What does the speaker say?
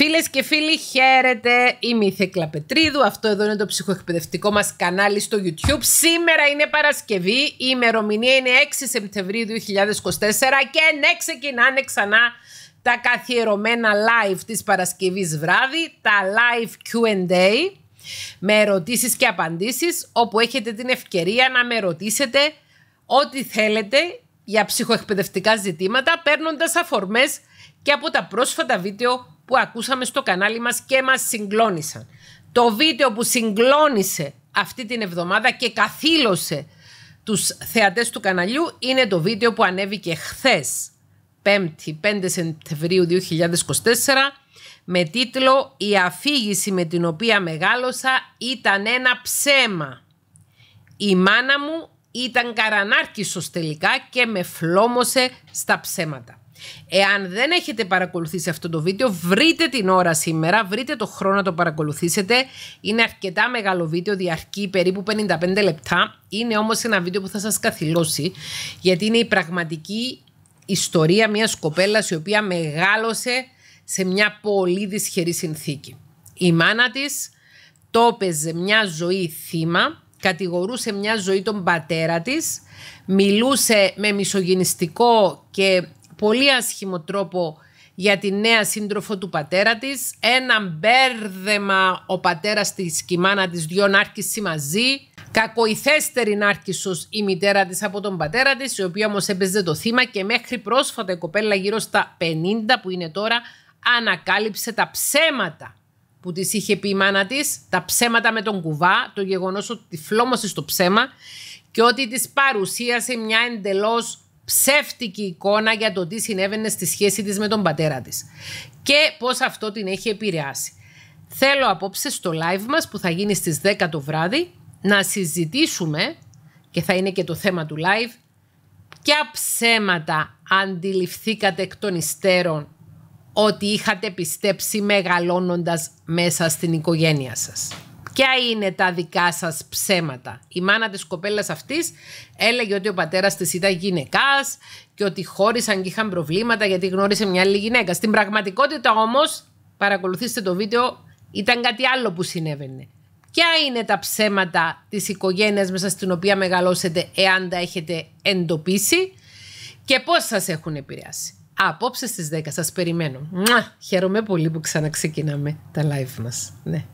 Φίλες και φίλοι, χαίρετε. Είμαι η Θέκλα Πετρίδου. Αυτό εδώ είναι το ψυχοεκπαιδευτικό μας κανάλι στο YouTube. Σήμερα είναι Παρασκευή. Η ημερομηνία είναι 6 Σεπτεμβρίου 2024 και ναι, ξεκινάνε ξανά τα καθιερωμένα live της Παρασκευής βράδυ, τα live Q&A με ερωτήσεις και απαντήσεις, όπου έχετε την ευκαιρία να με ρωτήσετε ό,τι θέλετε για ψυχοεκπαιδευτικά ζητήματα, παίρνοντας αφορμές και από τα πρόσφατα βίντεο που ακούσαμε στο κανάλι μας και μας συγκλώνησαν. Το βίντεο που συγκλώνησε αυτή την εβδομάδα και καθήλωσε τους θεατές του καναλιού είναι το βίντεο που ανέβηκε χθες, 5η 5 Σεπτεμβρίου 2024, με τίτλο «Η αφήγηση με την οποία μεγάλωσα ήταν ένα ψέμα». Η μάνα μου ήταν καρανάρκησος τελικά και με φλόμωσε στα ψέματα. Εάν δεν έχετε παρακολουθήσει αυτό το βίντεο, βρείτε την ώρα σήμερα, βρείτε το χρόνο να το παρακολουθήσετε. Είναι αρκετά μεγάλο βίντεο, διαρκεί περίπου 55 λεπτά. Είναι όμως ένα βίντεο που θα σας καθυλώσει, γιατί είναι η πραγματική ιστορία μιας κοπέλας η οποία μεγάλωσε σε μια πολύ δυσχερή συνθήκη. Η μάνα της το έπαιζε μια ζωή θύμα, κατηγορούσε μια ζωή τον πατέρα της, μιλούσε με μισογενιστικό και πολύ άσχημο τρόπο για τη νέα σύντροφο του πατέρα της. Ένα μπέρδεμα ο πατέρας της και η μάνα της δυο άρχισε μαζί. Κακοηθέστερη άρχισε η μητέρα της από τον πατέρα της, η οποία όμως έπαιζε το θύμα και μέχρι πρόσφατα η κοπέλα γύρω στα 50 που είναι τώρα ανακάλυψε τα ψέματα που της είχε πει η μάνα της, τα ψέματα με τον κουβά, το γεγονός ότι φλόμωσε στο ψέμα και ότι της παρουσίασε μια εντελώς ψεύτικη εικόνα για το τι συνέβαινε στη σχέση της με τον πατέρα της και πώς αυτό την έχει επηρεάσει. Θέλω απόψε στο live μας που θα γίνει στις 10 το βράδυ να συζητήσουμε και θα είναι και το θέμα του live ποια ψέματα αντιληφθήκατε εκ των υστέρων ότι είχατε πιστέψει μεγαλώνοντας μέσα στην οικογένεια σας. Ποια είναι τα δικά σας ψέματα. Η μάνα της κοπέλας αυτής έλεγε ότι ο πατέρας της ήταν γυναικάς και ότι χώρισαν και είχαν προβλήματα γιατί γνώρισε μια άλλη γυναίκα. Στην πραγματικότητα όμως, παρακολουθήστε το βίντεο, ήταν κάτι άλλο που συνέβαινε. Ποια είναι τα ψέματα της οικογένειας μέσα στην οποία μεγαλώσετε εάν τα έχετε εντοπίσει και πώς σας έχουν επηρεάσει. Απόψε στις 10 σας περιμένω. Μουα, χαίρομαι πολύ που ξαναξεκινάμε τα live μας. Ναι.